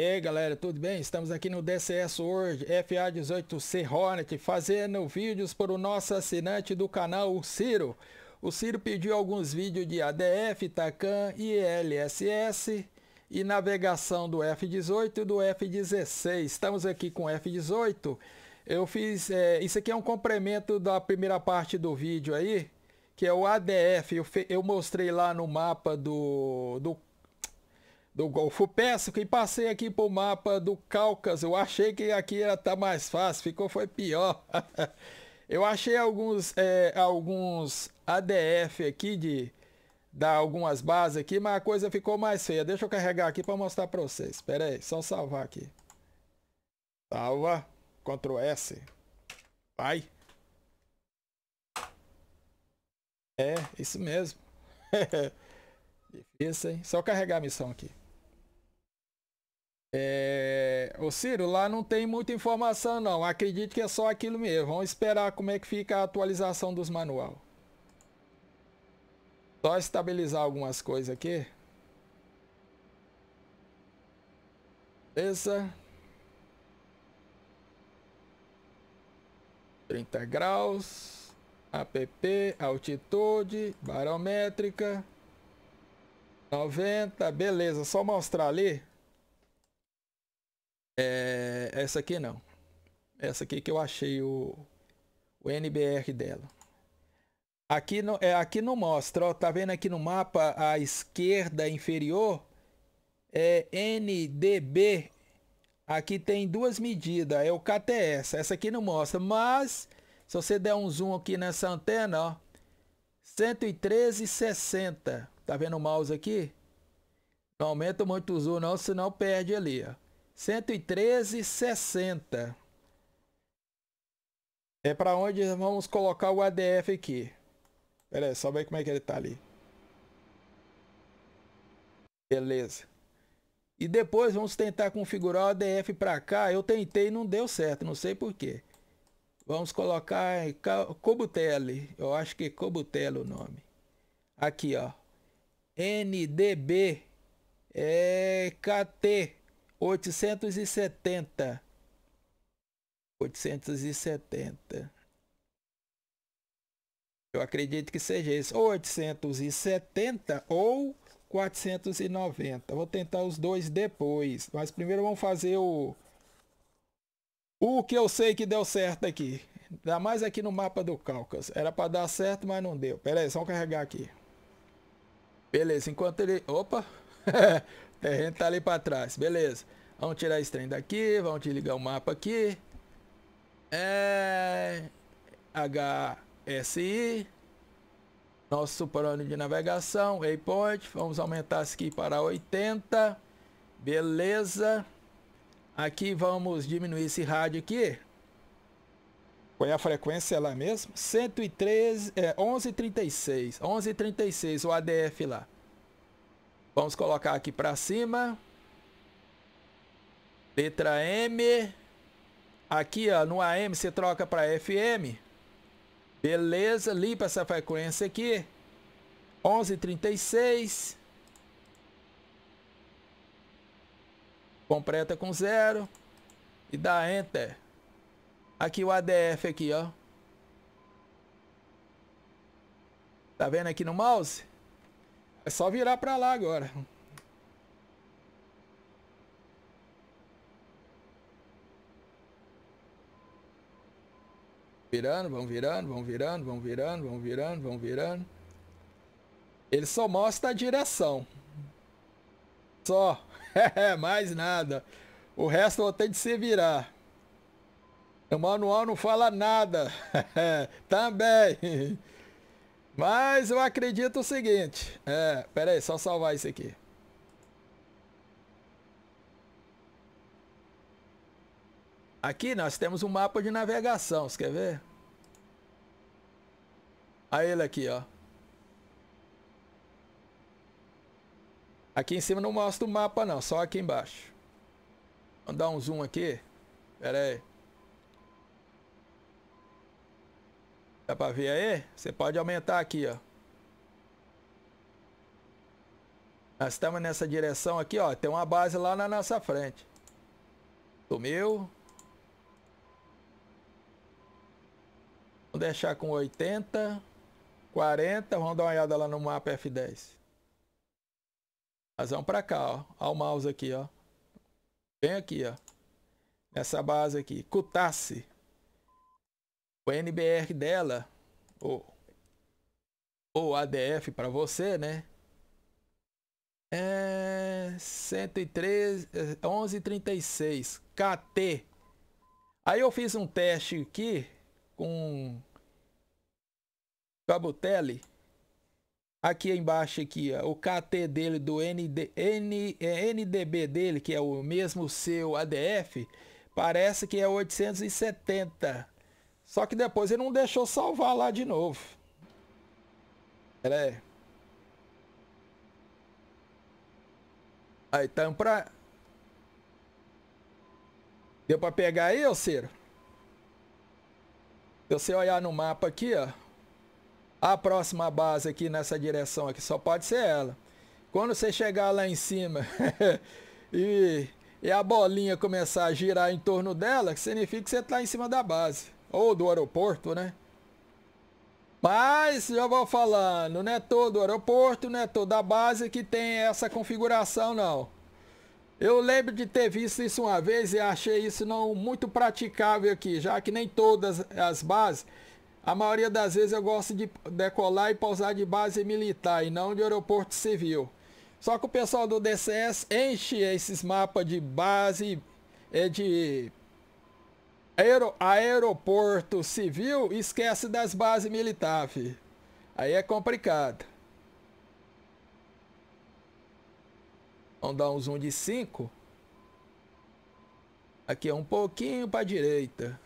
Ei galera, tudo bem? Estamos aqui no DCS World FA18C Hornet fazendo vídeos para o nosso assinante do canal, o Ciro. O Ciro pediu alguns vídeos de ADF, TACAN e LSS e navegação do F18 e do F16. Estamos aqui com o F18. Eu fiz, é, isso aqui é um complemento da primeira parte do vídeo aí, que é o ADF. Eu, eu mostrei lá no mapa do, do do Golfo Pérsico e passei aqui para o mapa do Cáucaso. Eu achei que aqui ia estar tá mais fácil, ficou foi pior. Eu achei alguns, é, alguns ADF aqui de dar algumas bases aqui, mas a coisa ficou mais feia. Deixa eu carregar aqui para mostrar para vocês. Espera aí, só salvar aqui. Salva, Ctrl S. Vai. É, isso mesmo. Difícil, hein? Só carregar a missão aqui. É, O Ciro, lá não tem muita informação não. Acredito que é só aquilo mesmo. Vamos esperar como é que fica a atualização dos manual. Só estabilizar algumas coisas aqui. Beleza. 30 graus. APP, altitude, barométrica. 90, beleza. Só mostrar ali. É, essa aqui não. Essa aqui que eu achei o, o NBR dela. Aqui não, é, aqui não mostra, ó, tá vendo aqui no mapa à esquerda inferior? É NDB. Aqui tem duas medidas, é o KTS. Essa aqui não mostra, mas se você der um zoom aqui nessa antena, ó, 113,60. Tá vendo o mouse aqui? Não aumenta muito o zoom não, senão perde ali, ó. 113,60. É para onde vamos colocar o ADF aqui. Pera aí, só ver como é que ele tá ali. Beleza. E depois vamos tentar configurar o ADF para cá. Eu tentei e não deu certo, não sei porquê. Vamos colocar em Cobutele. Eu acho que é Cobutele o nome. Aqui, ó. NDB é KT 870. 870. Eu acredito que seja esse. Ou 870 ou 490. Vou tentar os dois depois. Mas primeiro vamos fazer o... O que eu sei que deu certo aqui. Ainda mais aqui no mapa do Cáucaso. Era para dar certo, mas não deu. Pera aí, só carregar aqui. Beleza, enquanto ele... Opa! É, a gente tá ali para trás, beleza. Vamos tirar esse trem daqui, vamos desligar o mapa aqui. É... HSI. Nosso plano de navegação, waypoint. Vamos aumentar isso aqui para 80. Beleza. Aqui vamos diminuir esse rádio aqui. Qual é a frequência lá mesmo? 113, é, 1136. 1136 o ADF lá. Vamos colocar aqui para cima. Letra M. Aqui, ó, no AM você troca para FM. Beleza, limpa essa frequência aqui. 11,36. Completa com zero. E dá Enter. Aqui o ADF aqui, ó. Tá vendo aqui no mouse? É só virar pra lá agora. Virando, vão virando, vão virando, vão virando, vão virando, vão virando. Ele só mostra a direção. Só. Mais nada. O resto eu vou ter de se virar. O manual não fala nada. Também. Mas eu acredito o seguinte. É, pera aí, só salvar isso aqui. Aqui nós temos um mapa de navegação, você quer ver? Aí ele aqui, ó. Aqui em cima não mostra o mapa não, só aqui embaixo. Vamos dar um zoom aqui. Pera aí. Dá pra ver aí? Você pode aumentar aqui, ó. Nós estamos nessa direção aqui, ó. Tem uma base lá na nossa frente. Sumiu. Vamos deixar com 80. 40. Vamos dar uma olhada lá no mapa F10. Nós vamos pra cá, ó. Olha o mouse aqui, ó. Vem aqui, ó. Nessa base aqui. Cutasse o NBR dela, ou, ou ADF para você, né? É 113, 1136 KT. Aí eu fiz um teste aqui com cabo tele. Aqui embaixo aqui, ó, o KT dele do ND, N, é, NDB dele, que é o mesmo seu ADF, parece que é 870 só que depois ele não deixou salvar lá de novo. Ela é. Aí, então pra. Deu pra pegar aí, ô Ciro? Se você olhar no mapa aqui, ó. A próxima base aqui nessa direção aqui só pode ser ela. Quando você chegar lá em cima e, e a bolinha começar a girar em torno dela, significa que você está em cima da base. Ou do aeroporto, né? Mas, já vou falando, não é todo aeroporto, não é toda base que tem essa configuração, não. Eu lembro de ter visto isso uma vez e achei isso não muito praticável aqui, já que nem todas as bases, a maioria das vezes eu gosto de decolar e pousar de base militar e não de aeroporto civil. Só que o pessoal do DCS enche esses mapas de base, de Aero, aeroporto civil esquece das bases militares, Aí é complicado. Vamos dar um zoom de 5. Aqui é um pouquinho para direita.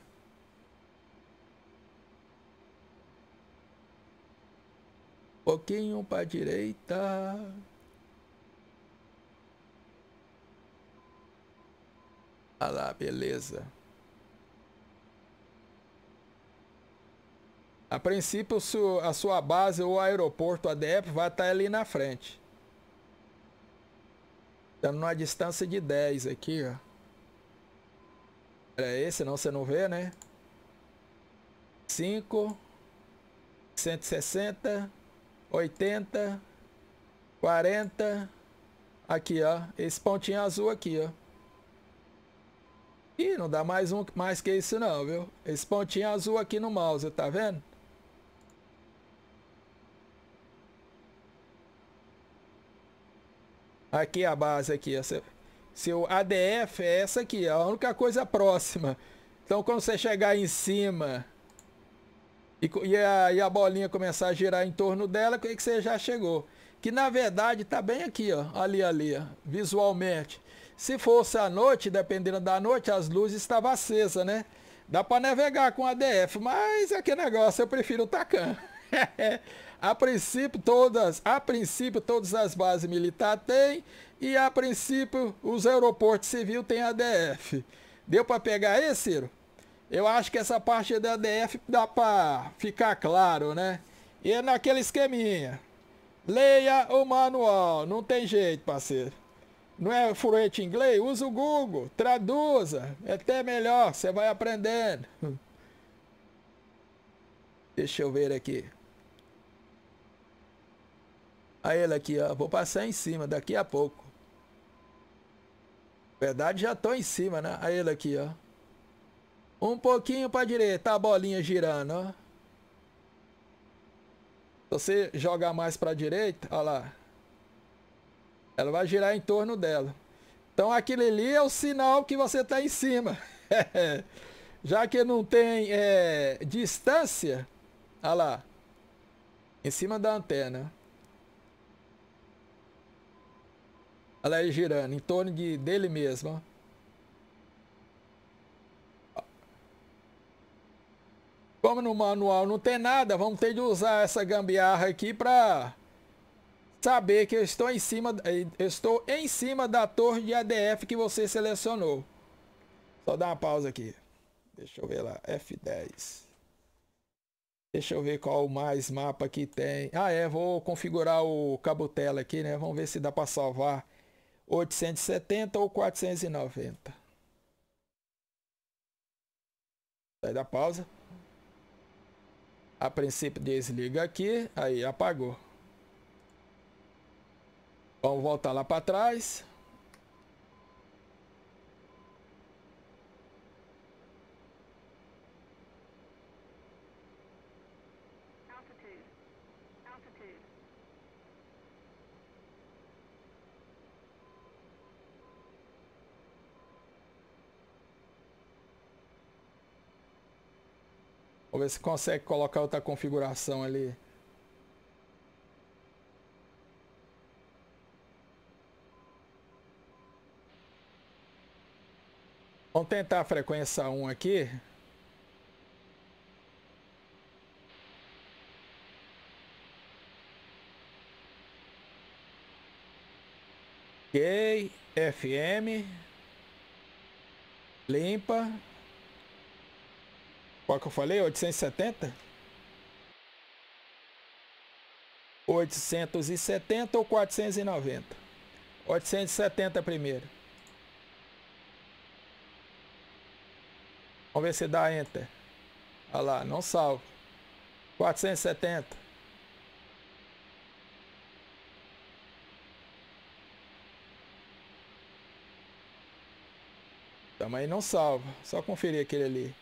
Pouquinho para direita. Ah lá, beleza. A princípio, a sua base ou aeroporto ADEP vai estar ali na frente. Estamos numa distância de 10 aqui, ó. Era esse, não você não vê, né? 5, 160, 80, 40. Aqui, ó. Esse pontinho azul aqui, ó. Ih, não dá mais um mais que isso não, viu? Esse pontinho azul aqui no mouse, tá vendo? Aqui é a base aqui. Essa, seu ADF é essa aqui, a única coisa próxima. Então quando você chegar em cima e, e, a, e a, bolinha começar a girar em torno dela, o que você já chegou. Que na verdade está bem aqui, ó, ali, ali, ó, visualmente. Se fosse à noite, dependendo da noite, as luzes estavam acesas, né? Dá para navegar com ADF, mas é que negócio, eu prefiro o Tacan. A princípio todas, a princípio todas as bases militares têm e a princípio os aeroportos civis têm ADF. Deu para pegar aí, Ciro? Eu acho que essa parte da ADF dá para ficar claro, né? E é naquele esqueminha. Leia o manual, não tem jeito, parceiro. Não é fluente em inglês? Usa o Google, traduza. É até melhor, você vai aprendendo. Deixa eu ver aqui. Aí ele aqui, ó. Vou passar em cima daqui a pouco. Verdade, já tô em cima, né? Aí ele aqui, ó. Um pouquinho pra direita, a bolinha girando, ó. Se você jogar mais pra direita, ó lá. Ela vai girar em torno dela. Então aquele ali é o sinal que você tá em cima. Já que não tem é, distância, olha lá. Em cima da antena. Ela é girando em torno de, dele mesmo. Como no manual não tem nada, vamos ter de usar essa gambiarra aqui para saber que eu estou em cima, eh, estou em cima da torre de ADF que você selecionou. Só dar uma pausa aqui. Deixa eu ver lá, F10. Deixa eu ver qual mais mapa que tem. Ah, é, vou configurar o Cabotela aqui, né? Vamos ver se dá para salvar 870 ou 490. Sai da pausa. A princípio desliga aqui, aí apagou. Vamos voltar lá para trás. Vamos ver se consegue colocar outra configuração ali. Vamos tentar a frequência 1 aqui. Ok, FM, limpa, qual que eu falei? 870? 870 ou 490? 870 primeiro. Vamos ver se dá Enter. Olha lá, não salvo. 470. Também não salva. Só conferir aquele ali.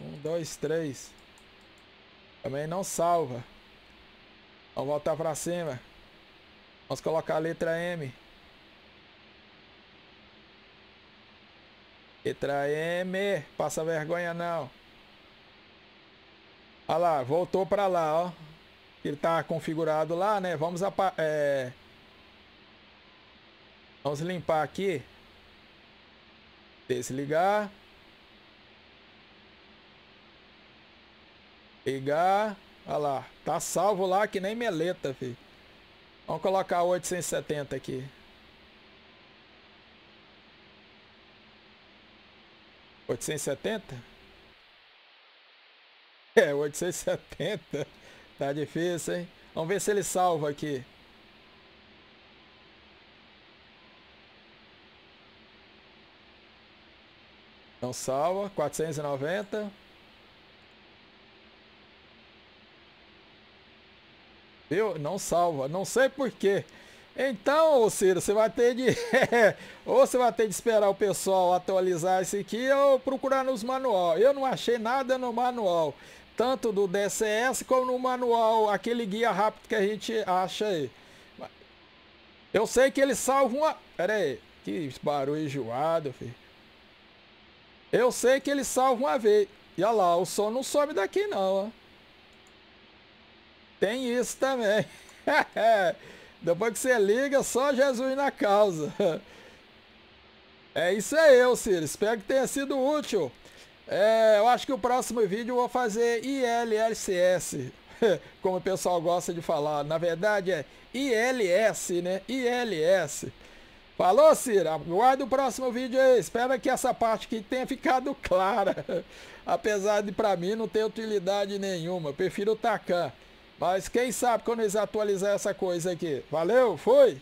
Um, dois, três. Também não salva. Vamos então, voltar pra cima. Vamos colocar a letra M. Letra M. Passa vergonha não. Olha lá, voltou pra lá, ó. Ele tá configurado lá, né? Vamos a é... Vamos limpar aqui. Desligar. Pegar. Olha lá. Tá salvo lá que nem meleta, filho. Vamos colocar 870 aqui. 870? É, 870. Tá difícil, hein? Vamos ver se ele salva aqui. Então salva. 490. Viu? Não salva. Não sei porquê. Então, Ciro, você vai ter de. ou você vai ter de esperar o pessoal atualizar isso aqui ou procurar nos manual. Eu não achei nada no manual. Tanto do DCS como no manual, aquele guia rápido que a gente acha aí. Eu sei que ele salva uma. Pera aí. Que barulho enjoado, filho. Eu sei que ele salva uma vez. E olha lá, o som não sobe daqui não, ó. Tem isso também. Depois que você liga, só Jesus na causa. É isso aí, eu, Ciro. Espero que tenha sido útil. É, eu acho que o próximo vídeo eu vou fazer ILLCS, como o pessoal gosta de falar. Na verdade é ILS, né? ILS. Falou, Cira? Aguarde o próximo vídeo aí. Espero que essa parte aqui tenha ficado clara. Apesar de, para mim, não ter utilidade nenhuma. Eu prefiro tacar. Mas quem sabe quando eles atualizar essa coisa aqui. Valeu, fui!